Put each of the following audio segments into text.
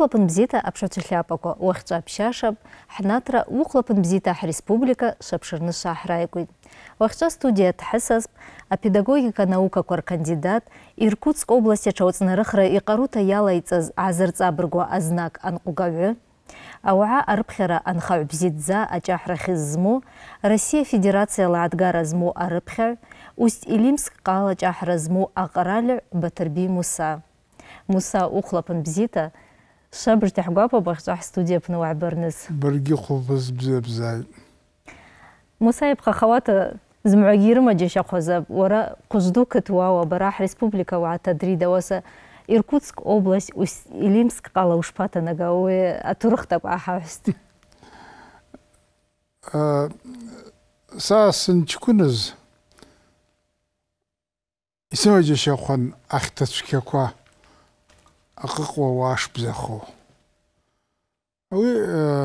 Ухлапын бзита апшачы хляпако, уахча апшашап, хнатра ухлапын бзита республика шапшырны шахрайкуй. Уахча студия тхасасп, а педагогика наука кор кандидат, Иркутск области чауцнарыхра и карута ялайцаз азырцабргу азнак анкугаве, ауаа арыпхьара анхаҩ бзидза аҷаҳра зму россия федерациала адгара зму арыпхьаҩ усть илимск ҟала ҷаҳра зму аҟаралаҩ батырби муса муса ухлапын бзита шабр тахгуапа бахчах студия Пнуа угӏбарныс барги хъулыз бзе бзай мусаиб хахавата зымгӏвагирыма джьащахъвазапӏ уара кузду кыт ва барах республика угӏатадрида уаса иркутск область илимск къала ушпатанага ауи атурыхтакӏва гӏахӏагӏвстӏ са сынчкӏвыныз исымаджьащахъван ахьта чвгьаква აკვა ვაშბზე ხო აი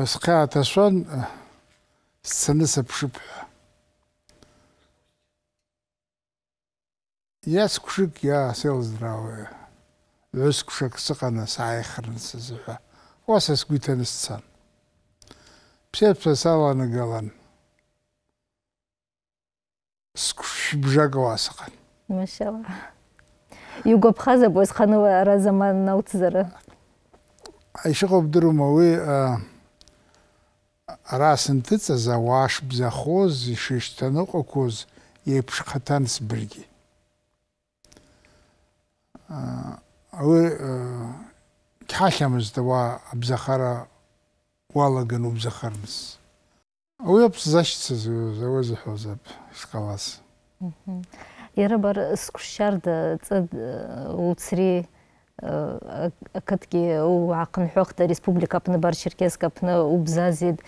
სხათაშან სცენაზე ფშიფ ეს ქშიკია სელზდრავე ეს ქშიკ სიყანა საიხრნსაც ვა ოს ეს გვითენსცან ფშეფსალან გალან სკშიბჟაგოასყან მასალა югобхаза бозханова разама наутзара айша хобдрума уи ара э, сынтыҵаз и шбзахоз ишышьҭаныҟақәоз еиԥш хаҭан сбырги э, ауи дҳахьамызт э, ва абзахара уалаган убзахарныс ауи аԥс зашьцаз ауи зыҳәозап ишҟалаз Ера бар скушарды цад э, уцри э, э, катки у ақын республика пны бар черкеска пны убзазид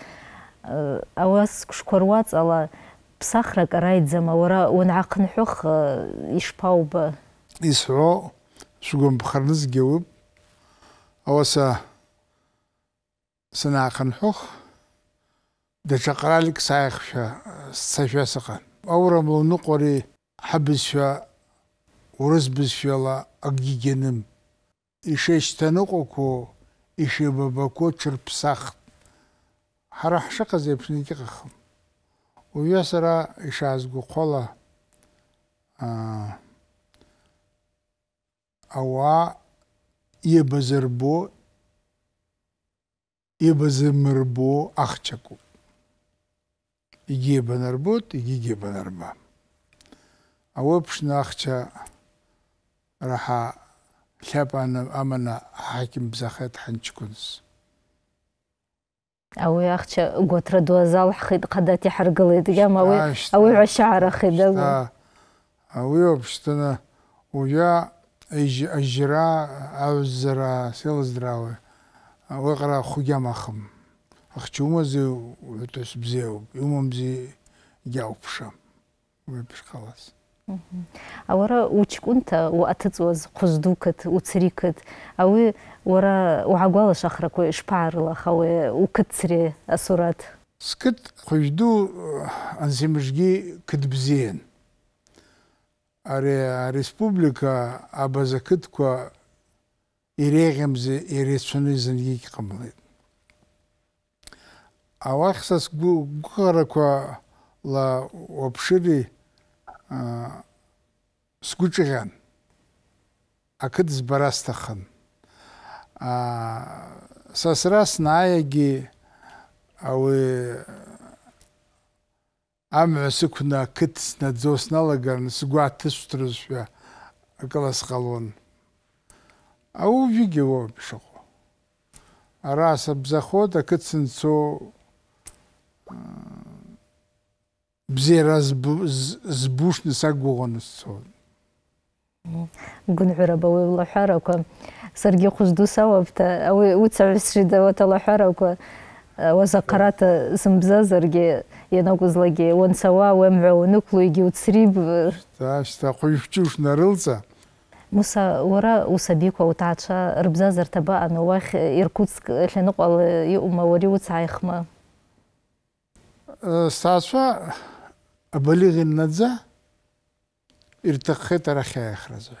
ауас кушкорвац ала псахра карайдзама уара он ақын хох ишпауба исро шугом бхарныз геуп ауаса сына ақын хох дачақаралик сайхша сашасақан аурамлуны қори habiswa урысбызшәала акгьы гьаным ишеишьҭаныҟәақәо ишеибабақәо ҽырԥсахт ҳара ҳшыҟаз еиԥшны егьыҟахым уҩа сара ишаазгәахәала ауаа иабазырбо иабазымырбо ахчакуп егьи ибанарбот егьигьы ба. أوبش ناخشا раха لاب амана хаким حاكم ханч حنشكونس Ауы أختي готра دوزا وحخيد قداتي حرقلي دقام ауы أوي عشعر خيد أوي وبشتنا ويا ауара учкӏунта уъатыцӏуаз хъвыжвдукыт уцрикыт ауи уара угӏагвалашвахраква йшпагӏарылахауи укытсри асурат скыт хъвыжвду э, ансимышгьи кытбзийын ари ареспублика абаза кытква йрегъьымзи йрецчваны зынгьи гькъымлитӏ ауахь са сгвыгъараквала уапшыри აა სკუჭიღან აკეთ ზბარასთხან აა სასრას ნაიგი აუე ამ სიქნა კეთს ნაძოს ნალაგარ სგუათის სტრუშა აკლას ხალონ აუ ვიგევო შოხო არა საბზახო და კეთსინцо აა бзера збушны сагугонысцон гүнҳәра бауи лаҳәарақәа саргьы хәыҷ ду сауапта ауи уцаҩсшьи давата лаҳәарақәа э, уазаҟарата сымбзазаргьы ианакәызлагьы уанцауа уемҳәа унықәло егьи уцриб шьҭа хәыжәҷыш нарылҵа муса уара иркутск أبلغ النزة ارتقيت رخي أخرزه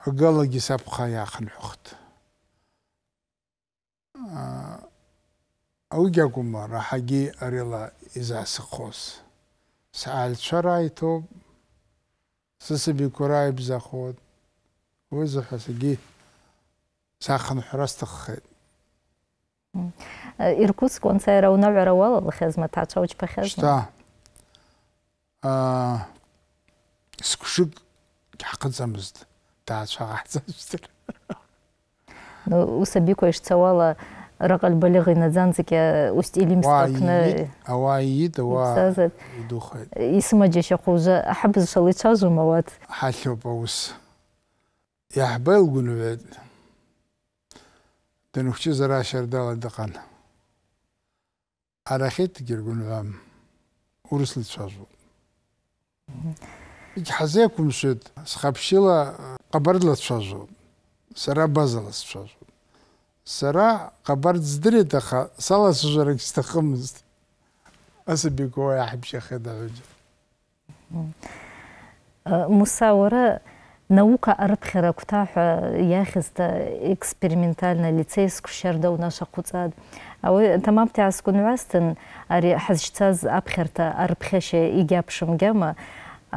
أقال جساب خايا خن حخت أو آه، جاكم راح أجي أريلا إذا سقوس سألت شرايتو سسبي كراي بزاخود وزح سجي ساخن حرستخ Э, иркутск ца иара уналаҳәара аҭаацәа учпахьазма шьҭа сгәшык ҳҟаӡамызт ҭаацәа ҟаҳҵашьҭыр усабиқәа ишцауала рагаль лбалиға инаӡанӡагьы уст илимство аҟны ауаа иит ауаа идухеит исымаџьашьахә уже ҳабызшала ицәажәом ауат ҳахьоуп аус иаҳба илгәынҩуеит данухчыз ара ашьардала дыҟан арахет гергунлам урыслит шажу. Ик хазе кумшет схапшила қабардла шажу. Сара базала шажу. Сара қабард здырет аха сала сужарак стахымыз. Асабикуа ахбша хадагыжа. Мусаура наука арыпхера кутаха яхиста экспериментальна лицейску шарда у наша куцад ауи тамапти гӏаскӏвынгӏвастын ари хӏызщцаз апхьарта арпхьаща йгьапшымгьама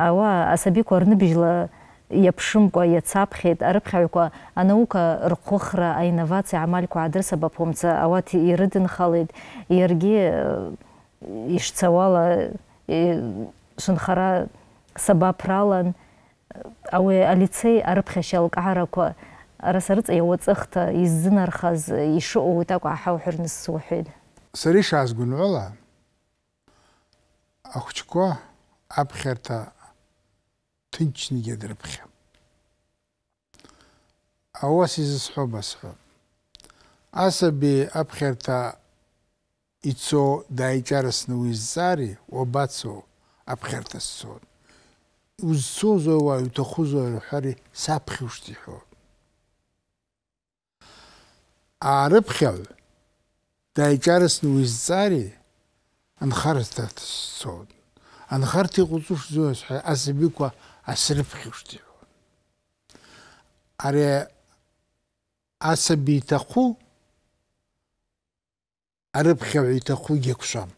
ауаъа асабиква рныбжьла йапшымкӏва йацапхьитӏ арыпхьагӏвква анаука рхъвыхра аинновация гӏамальква гӏадрысабапуамца ауат йрыдынхалитӏ йаргьи э, йшцауала швынхара сабапралан, ауи алицей арыпхьаща лкӏгӏараква расарц яуцхт иззнархаз ишоу так ахаухрнс сухид сришаз гунвала ахчко абхерта тинчни гедрбх аос из схобас асби абхерта ицо дайчарсну иззари обацо абхертас сон узсозова утхузо хари сапхиушти хо არფხელ დაიჭარეს ნუის цаრი ან ხარდათსო ან ხარტი ყუწუშ ზოს ასებიქვა ასრფხიშტი არე ასები თახუ არფხელ თახუ გექშამ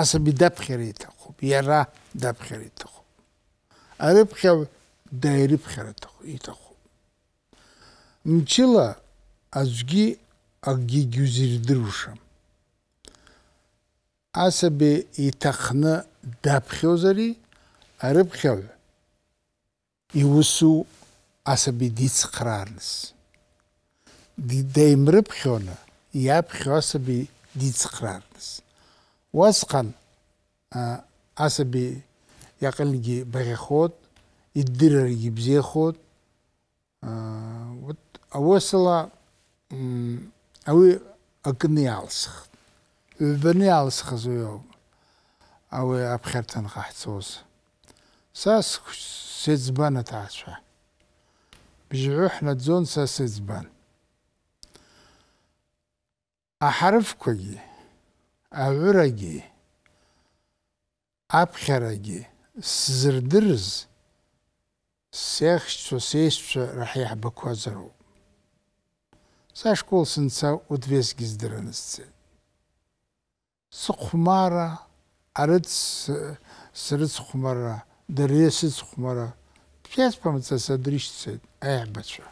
ასები დაფხერი თახუ იარა დაფხერი თახუ არფხელ დაირფხერი თახუ იტახუ მჩილა აზგი აგიგუზირდრუშა ასები ითახნა დაფხოზერი არებხევ იუსუ ასები დიცხრანს დიდემრებხონა იაფხოსები დიცხრანს ვასყან ასები яқинги бехот иддирги бзехот а вот авосла awi акниалсх ҩбаниалсх азуиоуп ауи апхьарҭан ҟаҳҵоз са сеӡбан аҭаацәа бжьҳәы ҳнаӡон са сеӡбан аҳарыфқәагьы аҩырагьы аԥхьарагьы сзырдырыз сеихьчцәа сеишьцәа раҳ иаҳбақәазароуп Са школ сынца удвес гиздырынызцы. Сы хумара, арыц, сырыц хумара, дыресыц хумара, пьяс памыца садришцы, аябача.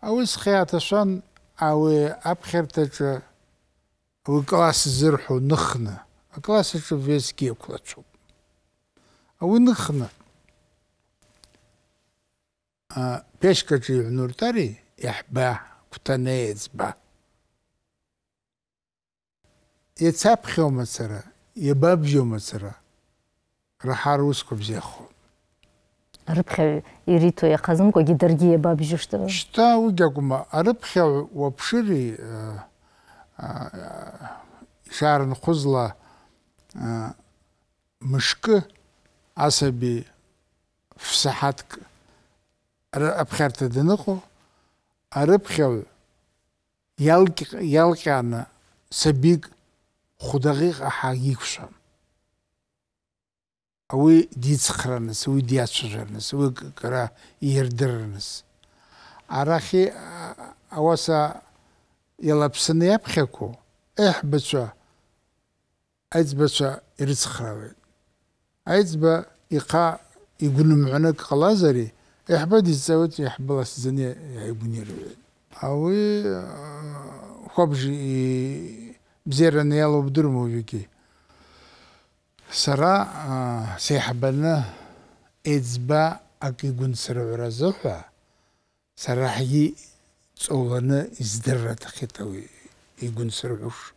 Ауыз хиаташан, ауы апхертача, ауы класс зырху ныхна, а классача вес геклачу. Ауы ныхна. А пешка же в нуртари, иахбаа. ქუთან ეცბა ეცაფხომაცრა ებაბჟომაცრა რა ハ როსკუბჟეხო არფხე ირითო ეხაზმ გოგი დერგიებაბჟო შტო შტა უგაგუმა არფხე ვაფშირი აა შარნ ხუზლა აა მშკი ასები ფსაჰატკ არფხერტედენო ხო арыпхел иалҟьаны сабик хәдаӷиҟ аҳа икәшан ауи дицхраныс ауи диацәажәарныс ауи кара иирдырырныс арахьи ауаса иалаԥсаны иаԥхьақәо аиҳбацәа аиҵбацәа ирыцхраауеит аиҵба иҟа игәнымҳәны кҟалазари يحبا دي الزوت يحبا السزنية يعيبوني روين اوي خبجي بزير نيالو بدرمو يكي سرا سيحبنا اتزبا اكي قن سرع رزوحا سرا حيي تصولنا ازدرة تخيطوي يقن سرعوش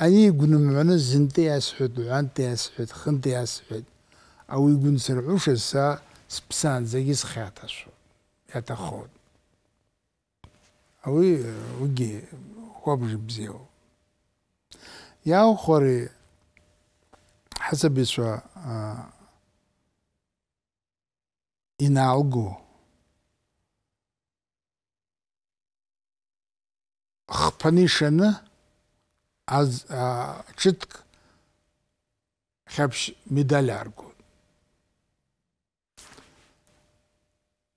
أني يقول معنا زنتي أسحد وعنتي أسحد خنتي أسحد أو يقول سرعوش الساعة სპსანზე ის 9000 ეთახო აი უგი ხობჟი ბზიო яухори хасабисра а иналгу хпанишена аз а читк хабш медалярку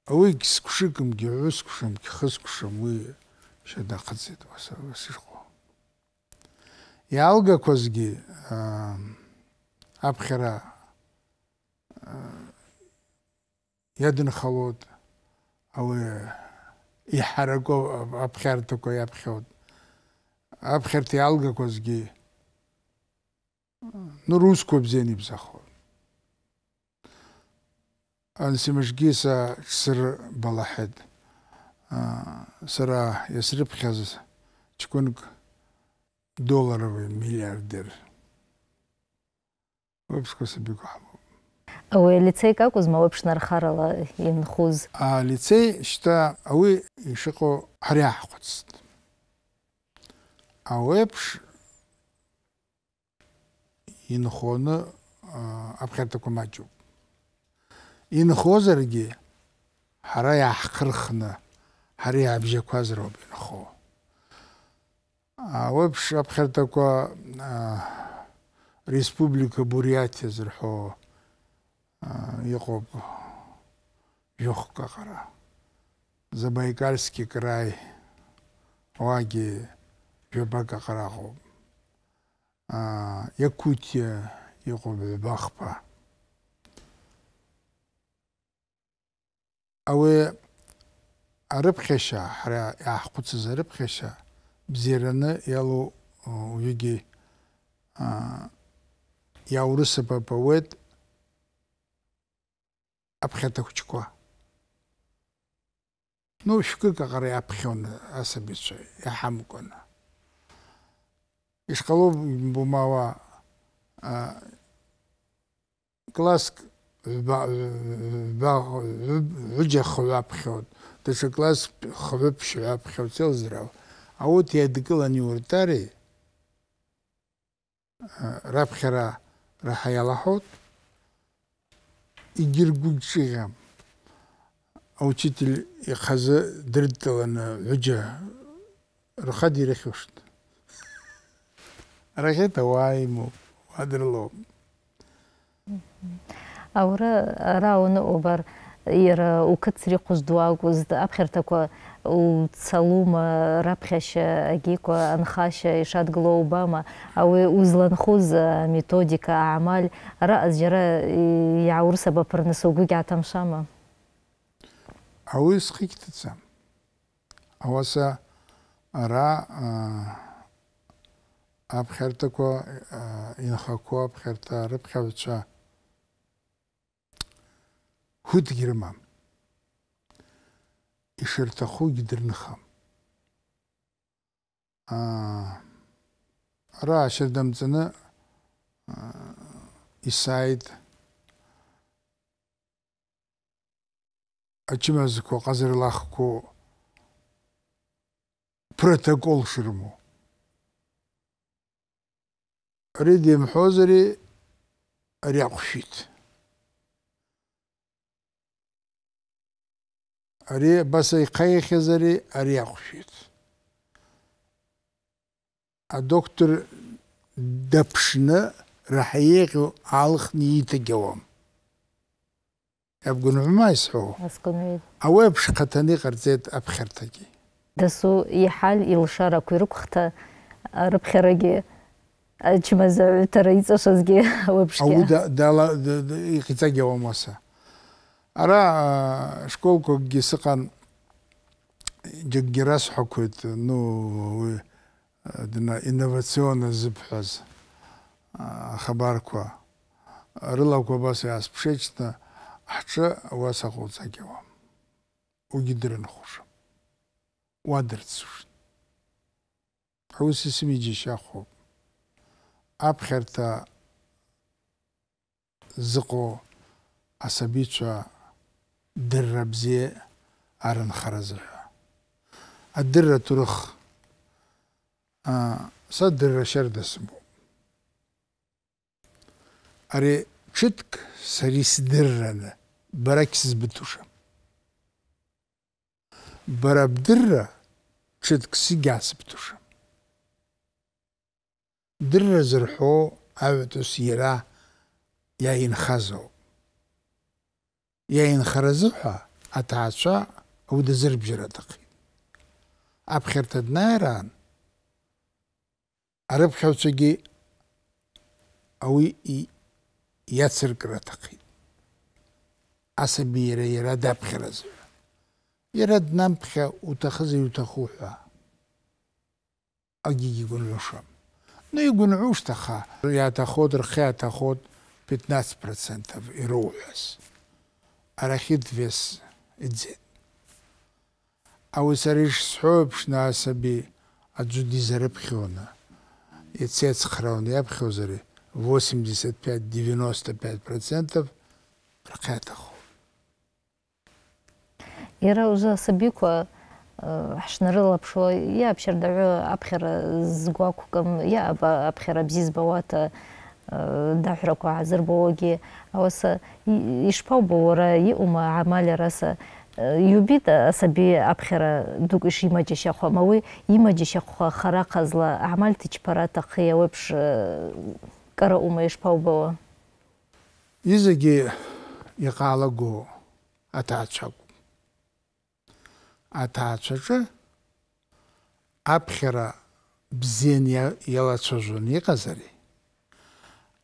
ой скшигм гёскшам кхыскшам уи шадахцэт васа васишко ялга козги а абхера ядын халот але и хараго абхер токо ябхот абхерти ялга козги ну русскобзени бзахо Ансимашгиса сыр балахед. Сыра ясрып хаз чкунг долларовый миллиардер. Вопска себе гахабу. Ауи лицей как узма вопшнар харала инхуз? А лицей, что А ишико ен Ауэпш инхоны апхертакумачук. инхозаргьы ҳара иаҳхырхны ҳара иаабжьақәаз роуп инхо ауеиԥш аԥхьартақәа республика буриатиа зырҳәо иҟоуп жәохәк аҟара забайкальский крај уагьы жәабак аҟара аҟоуп якутиа иҟоуп ҩба хԥа ავე არებხეშა რა აღხუც ზერებხეშა ბზერანე ялу უიგი ა яურысы попоет აფხეთა ხჭკვა ну шкука гара аფხონ ასებიც ჰამკონა ის ხალო ბომავა ა კლასკ ვაჯა ხვაფხოთ დეშა კლას ხვებ შაფხოთ ზელზრავ а вот я дыкала не уртари э, рабхера рахаялахот игиргучигам учитель и хазы дыртылана ваджа рахади рахушт рахета вайму адрло аура э, рауны обар ира укыцри куздуагуз апхертако уцалума рапхяща агико анхаща ишадгло глоубама ауи узланхуз э, методика аамаль рааз жара яурсабапырныс угуги атамшама ауи схиктыца ауаса ра э, апхертако инхако апхерта рапхавча хут гирмам. И шертаху гидернхам. А, Ра шердамцыны а, Исаид Ачымазыко қазырлақко протокол шырму. Редим хозыри ряқшит. ари басаи қаиахьазари ари ахәшәит адоктор даԥшны раҳа еиӷьу аалхны ииҭагьауам иабгәынҳәма исҳәо ауаи аԥшхаҭаны иҟарҵеит аԥхьарҭагьы дасу иҳал илшарақәа ирықәхта рыԥхьарагьы ачмазаҩтара иҵашазгьы ауаԥшгьы ауи иҟиҵагьауам аса Ара школкогьы сыҟан џьакгьы расҳәақәеит ну уи дна инновациона зыбҳәаз ахабарқәа рылақәа абас иаасԥшеижьҭа ҳҿы ауас аҟауҵагьауам уигьы дрынхушам уа дырцушт ҳус исми џьашьахәоуп аԥхьарҭа зыҟоу асабицәа درة بزي عرن خرزة الدرة ترخ آه صد درة شرد اسمو أري чытк сари сдырраны бараксиз бітуші барабдырра чытксі гәсі бітуші дырра зырхо әвітус ера яйын хазау яин харазыҳәа аҭаацәа аудазырбжьара аҭахит аԥхьарҭа днаираан арыԥхьаҩцәагьы ауи иацыркра аҭахит асаби иара иара даԥхьаразы иара днамԥхьа уҭахызеи иуҭаху ҳәа акгьы игәынҩышам ну игәынҩушт аха иааҭахот рхы иааҭахот 15 процентов ироуҳәаз арахидвес эдзе аусариш схобш насаби аджуди зарабхиона ицец хрон япхозари 85 95% ракатах ира уже сабиква ашнарыла пшо я общердаю апхера згуакукам я апхера бзизбавата Э, даҳәрақәа э, бора и ума амали раса иубит э, асаби аԥхьара дук ишимаџьашьахәа ма уи имаџьашьахәха хараҟазла аҳмал ҭычԥара аҭахи ауеиԥш караума ишԥаубауа изегьы иҟалаго аҭаацәакәым я аԥхьара бзиан не иҟазари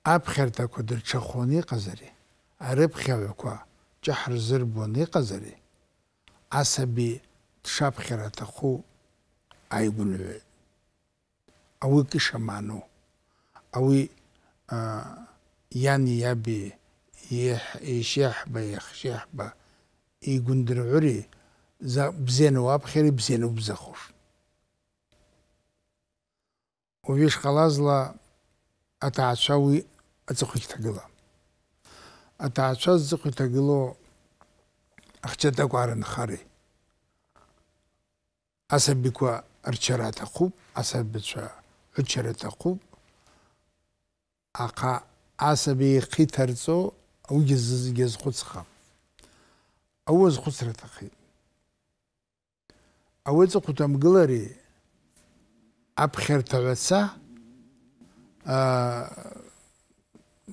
абхьарҭақәа дырҽахәаны иҟазари арыԥхьаҩқәа ҿаҳрзырбон иҟазари асаби дшаԥхьара аҭаху аигәырҩоит ауи кышаману ауи иани иаби ишьаҳба иахшьаҳба игәындырҳәыри бзианы уаԥхьари бзианы убзахуш уажәы ишҟалазла ათაშავი აწუხითაგილა ათაშავი აწუხითაგილო აღჭედა გვარენ ხარი ასებიქვა არჩერათა ხუბ ასებიცა ეჩერათა ხუბ აყა ასები ხითერцо უგეზიგეზ ხუცხა ავაზ ხუცრათა ხი ავაზ ხუთამ გლარი აფხერთა ვეცა აა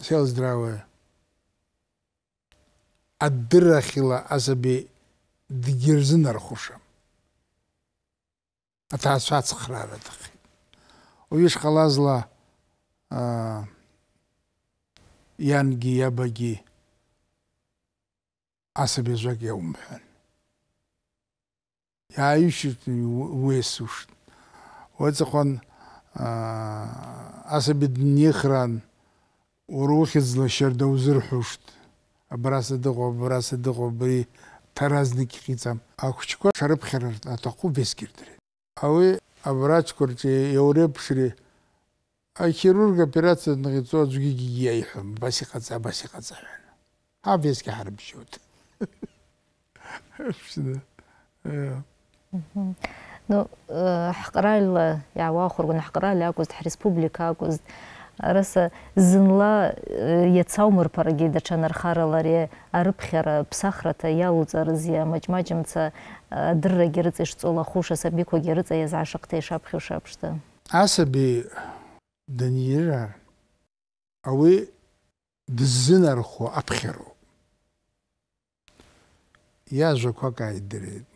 ცელს დრავე ადრახილა ასები დიგერზენ არ ხუშამ ათა საც ხრავა დახი უიშ ხალაზლა აა იანგი აბაგი ასები ზაგე უმბენ აიშუთ უესუშ ვაცხონ აა აა ასე ბნიხრან უროხიძლა შერდა უზრუშთ აბრასა და ყობრასა და ყობრი თარაზნიკი ხიცამ აქუჩკო შარებ ხერარ ატაყუ ვესკირდრე ავე აბრაჩკურჩი ევრეპშრი ა ქირურგ ოპერაცია ნიცო ძგი გიიაი ხამ ბასი ხაცა ბასი ხაცა ა ვესკი ხარბშოთ შინა აჰა Ну, хкърал ява хургун хкърал акуз республика акуз араса зынла иацаумырԥарагьы даҽа нархаралари арыԥхьара ԥсахрата иалуҵарызи амаҷмаҷымца адыррагьы рыҵа ишҵолахуш асабиқәагьы рыҵа иазаашахта ишаԥхьоша аԥшта асаби даниира ауи дыззынархо аԥхьароуп иажәақәак ааидырит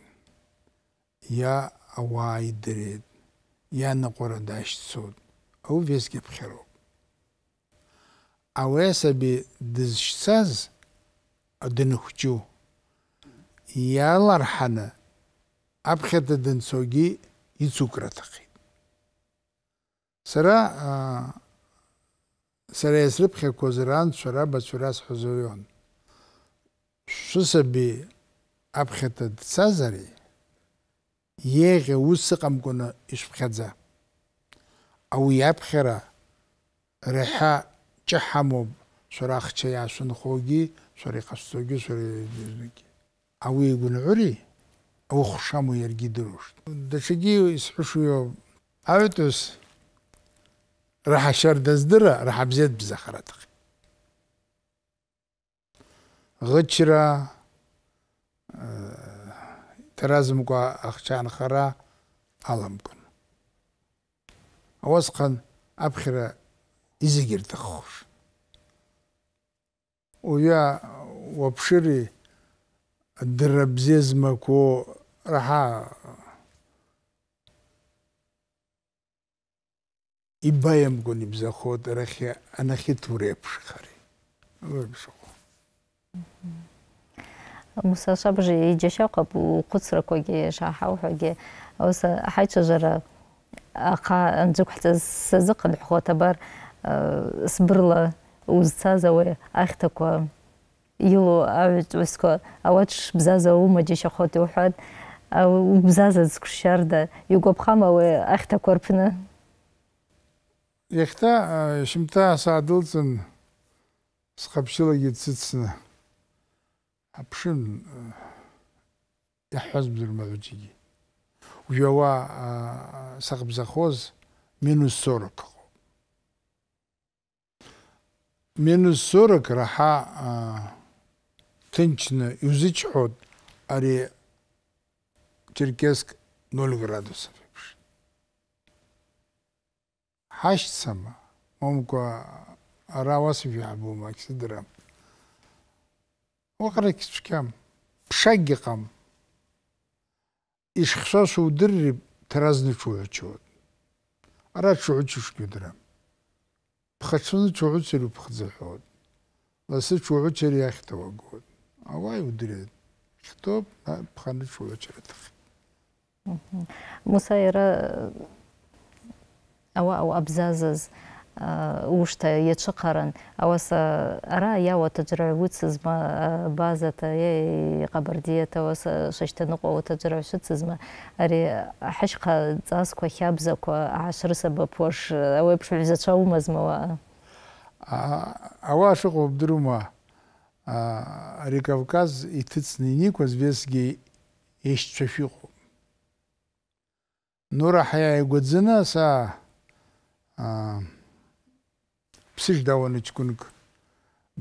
я اوای درێت یان نەقۆرە داشت سۆت ئەو وێستگە بخێرەوە ئەوەیە سەبێ دزش سەز دنخچوو یا لەرحەنە ئەبخێتە دنسۆگی هیچ سوکرەتەقی سرە سرە ئێسر بخێ کۆزران سورە بە سوراس حزۆیۆن شسەبێ ئەبخێتە سەزەری ეღე უსقم გონა ისფხაძა აუ იაფხერა რეჰა ჭაჰამო სურახჩე ასუნ ხოგი სურიხასტოგი სურიზნიკი აუ იგუნური აუ ხშამო ერგი დროშტ დაშიგი ისუშიო აუტუს რაჰა შარდაზდრა რაჰა ბზედ ბზახრატა ღჩრა terazimga ахчаанхара аламгон Ауасқан аԥхьара изегьы ирҭаххош уҩа уаԥшыри дара бзиа змақәо раҳа ибаиамкәан ибзахо дарахьы анахьыҭ уреиԥшхари муса шабжи и джашака бу куцра коги шахау хаги оса хайча жара ака джукхта сазыка лихуата бар сбрла узца зауэ ахтаква илу авит уска авач бзаза ума джашаку тюхад а бзаза скушарда югабхама уэ ахтаква рпина Яхта, шимта садылцын, скапшила гидсицына. أبشن يحفظ آه، بالمعجية ويوا آه، سقب زخوز مينوس سورك مينوس سورك راحا آه، تنشنا يوزيج حود أري تركيسك نول градусов. حاش سما ممكن أراوس في عبو ماكسي درام وقركتكم بشققم إيش خصوص ودر ترازني شوية شوية أراد شوية شوش قدرم بخشون شوية سيرو بخزحود لسه شوية شري أخته قود أواي ودريد كتب بخانة شو شري تخ مسايرة أو أو أبزازز ушта ячықарын ауаса ара я яуа таджравуцизма э, базата я қабардиета ауаса шаштанық ауа таджравшицизма ари хашқа ашыр хябзаква ашрыса бапош ауа пшулизача умазмава ауа ашықу бдрума ари кавказ итыцни никваз весги ешчафиқу нура хая игудзина са ԥсыжьдауан ҷкәынк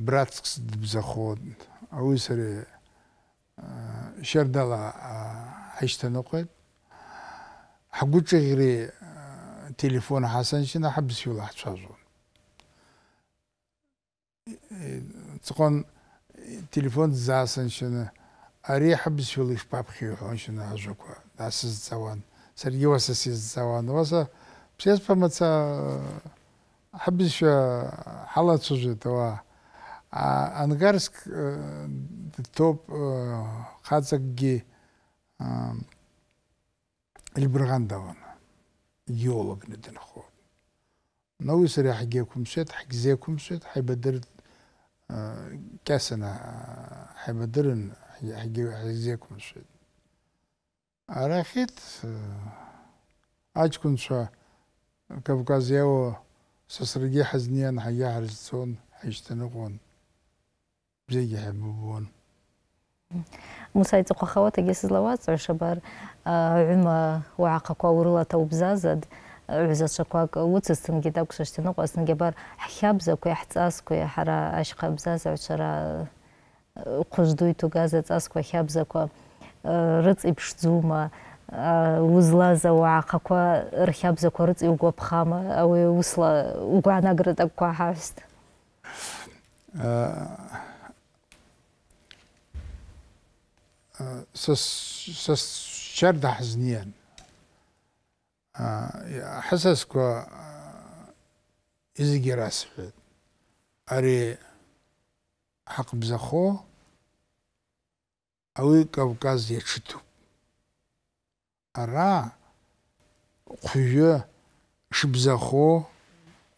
братскс дбзахот ауи сари щардала э, хӏищтаныхъватӏ э, телефон хӏасанщина хӏыбзщула хӏчважвун цӏыхъван телефон дзасанщина ари хӏыбзщула йшпапхьихӏвунщина хӏыжваква дгӏасызцӏауан саргьи уаса сизцӏауан уаса псес памаца э, حبش حالة سجيتوا أنا قارسك توب خاتسك جي البرغندوان يولوج ندن خو نوي سري حقيكم شت حق زيكم كاسنا حق شو сасырге хазниан хая харжсон хайштанугон бзеги хабубон мусайцы хахава тагесизлавац ушабар ума уаақаква урылата убзазад ҩзацәақәак уцысынгьы дакәшашьҭаныҟәасынгьы абар ҳхьабзақәеи ҳҵаскәеи ҳара ашьха бзазаҩцәара хәыжду иҭугаз аҵаскәа хьабзақәа рыҵ иԥшӡума Э, узлаз ауаахақәа рхьабзақәа рыҵа иугәаԥхама ауи усла угәаанагара тагқәа ҳаҳәст са э, счар даҳзниан ҳасасква э, изгьы расҳәеит ари ҳақбзахо ауи кавказ иаҽытуп ара хәҩы шбзахо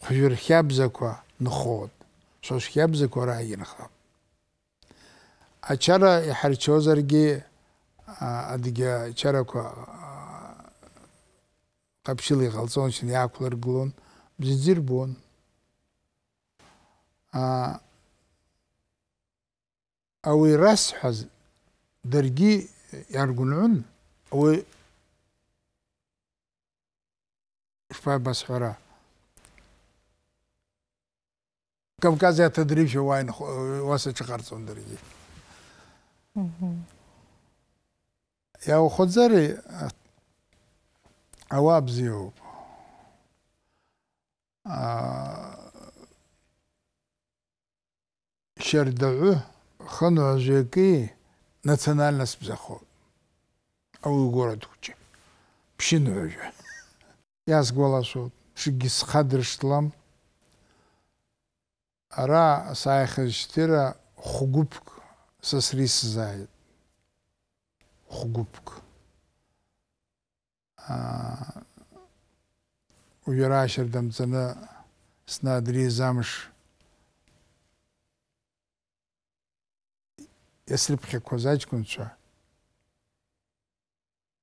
хәҩы рхьабзақәа нхоит шо шхьабзақәа ара ирхап ачара иҳарчозаргьы оның ачарақәа ҟаԥшьыла иҟалҵоншьан біздер бзиӡа ирбон рас расҳәаз даргьы иаргәынҩын ауаҩ مسحوره кавказия тадриби вайн васа чыгарсон дериги яу ходзари ава бзиёб шердагӏу хынуажвиакӏи национальность бзахо ауи город хучи пщингӏважва яз голосу, шигис хадриштылам ара сайхажтира хугубк сасрис зайд хугубк уйрашер дамцана снадри замш ясрыпхьақәаз аҷкәынцәа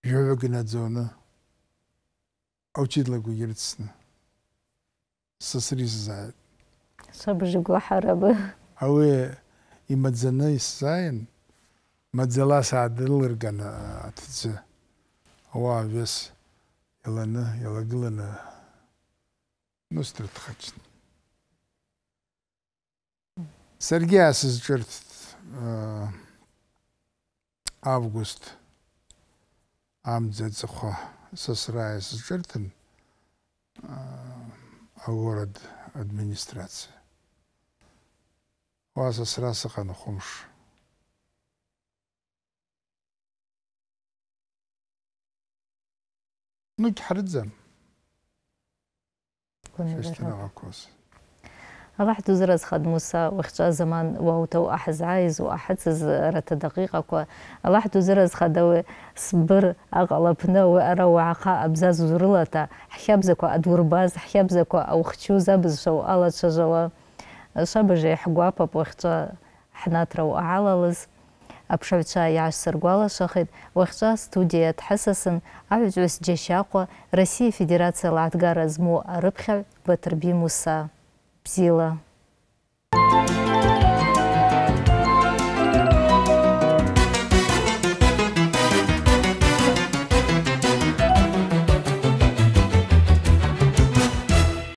жәаҩык инаӡоны აუჩიდლეგუ იერცნ სასრიზა საბჟი გუჰარაბა აუე იმაძანა ისაინ მაძელა საადილერგან ათცე ოა ვეს ელანა ელაგლანა ნუსტრეთ ხაჩნ სერგიას ის ჯერთ ა ავგუსტ ამ ძეცხო сосраясь с жертвен, а город администрации. У вас сосрался ханухомш. Ну, кхардзам. Шестина вопроса. راح تزرز خد موسى وخشا زمان وهو تو أحز عايز وأحسز رت دقيقة كو راح تزرز خد صبر أغلبنا وأرى وعقاء أبزاز زرلتا حيابزا كوا أدور باز حيابزا كوا أو خشو زبز شو ألا شجوا شابجي حقوابا بوخشا حناترا وأعلالز аԥшаҩцәа иаашсыргәалашахеит уахьча ستوديا дҳысасын аҩаҿҩыс جيشاقو Россиа Федерациа лаҳҭгара زمو арыԥхьаҩ بتربي موسى сила